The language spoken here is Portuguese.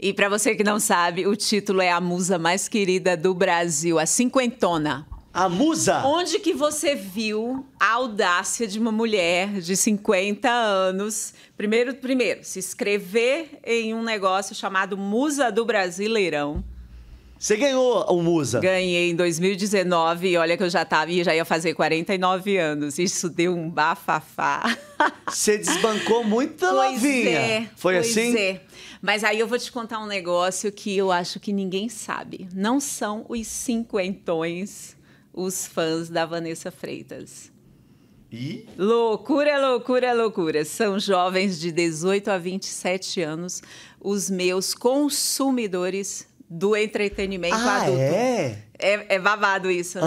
E para você que não sabe, o título é A Musa Mais Querida do Brasil, a cinquentona. A musa? Onde que você viu a audácia de uma mulher de 50 anos? Primeiro, primeiro, se inscrever em um negócio chamado Musa do Brasileirão. Você ganhou o Musa? Ganhei em 2019 e olha que eu já tava e já ia fazer 49 anos. Isso deu um bafafá. Você desbancou muito, pois novinha. É, Foi pois assim? É. Mas aí eu vou te contar um negócio que eu acho que ninguém sabe. Não são os cinquentões os fãs da Vanessa Freitas. E? Loucura, loucura, loucura. São jovens de 18 a 27 anos, os meus consumidores do entretenimento ah, adulto. É? é? É babado isso, né?